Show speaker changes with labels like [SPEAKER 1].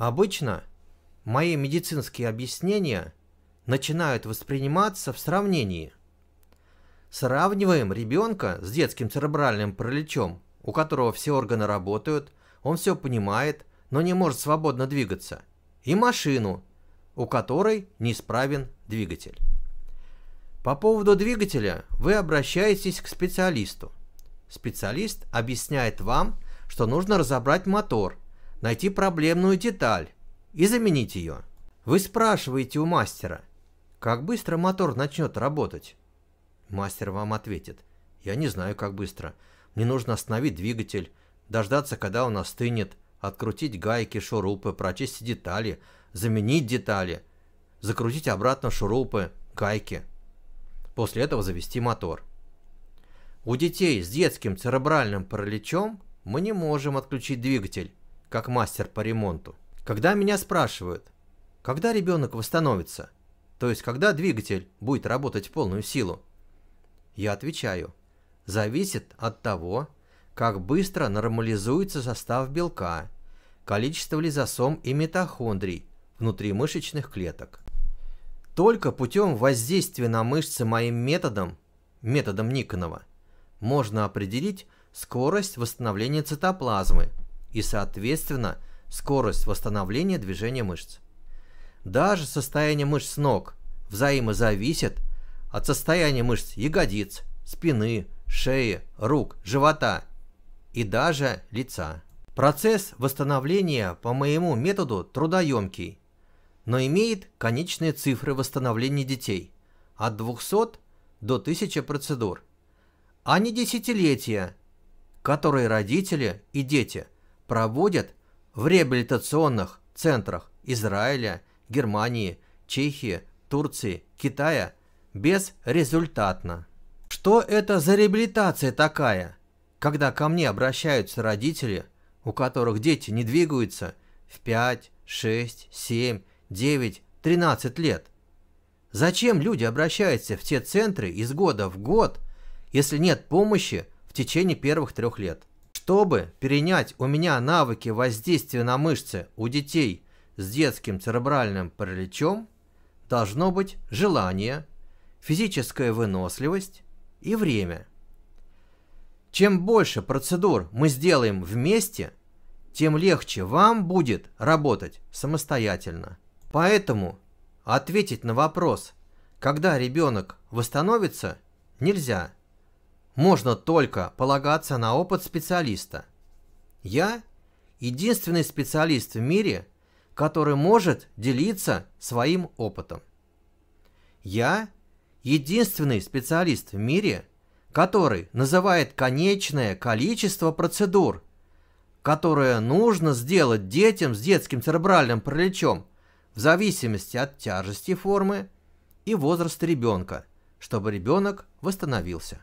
[SPEAKER 1] Обычно мои медицинские объяснения начинают восприниматься в сравнении. Сравниваем ребенка с детским церебральным параличом, у которого все органы работают, он все понимает, но не может свободно двигаться, и машину, у которой неисправен двигатель. По поводу двигателя вы обращаетесь к специалисту. Специалист объясняет вам, что нужно разобрать мотор – найти проблемную деталь и заменить ее. Вы спрашиваете у мастера, как быстро мотор начнет работать? Мастер вам ответит, я не знаю, как быстро. Мне нужно остановить двигатель, дождаться, когда он остынет, открутить гайки, шурупы, прочистить детали, заменить детали, закрутить обратно шурупы, гайки. После этого завести мотор. У детей с детским церебральным параличом мы не можем отключить двигатель, как мастер по ремонту. Когда меня спрашивают, когда ребенок восстановится, то есть когда двигатель будет работать в полную силу, я отвечаю, зависит от того, как быстро нормализуется состав белка, количество лизосом и митохондрий внутримышечных клеток. Только путем воздействия на мышцы моим методом, методом Никонова, можно определить скорость восстановления цитоплазмы и, соответственно, скорость восстановления движения мышц. Даже состояние мышц ног взаимозависит от состояния мышц ягодиц, спины, шеи, рук, живота и даже лица. Процесс восстановления по моему методу трудоемкий, но имеет конечные цифры восстановления детей от 200 до 1000 процедур, а не десятилетия, которые родители и дети – проводят в реабилитационных центрах Израиля, Германии, Чехии, Турции, Китая безрезультатно. Что это за реабилитация такая, когда ко мне обращаются родители, у которых дети не двигаются в 5, 6, 7, 9, 13 лет? Зачем люди обращаются в те центры из года в год, если нет помощи в течение первых трех лет? Чтобы перенять у меня навыки воздействия на мышцы у детей с детским церебральным параличом, должно быть желание, физическая выносливость и время. Чем больше процедур мы сделаем вместе, тем легче вам будет работать самостоятельно. Поэтому ответить на вопрос, когда ребенок восстановится, нельзя можно только полагаться на опыт специалиста. Я – единственный специалист в мире, который может делиться своим опытом. Я – единственный специалист в мире, который называет конечное количество процедур, которое нужно сделать детям с детским церебральным параличом в зависимости от тяжести формы и возраста ребенка, чтобы ребенок восстановился.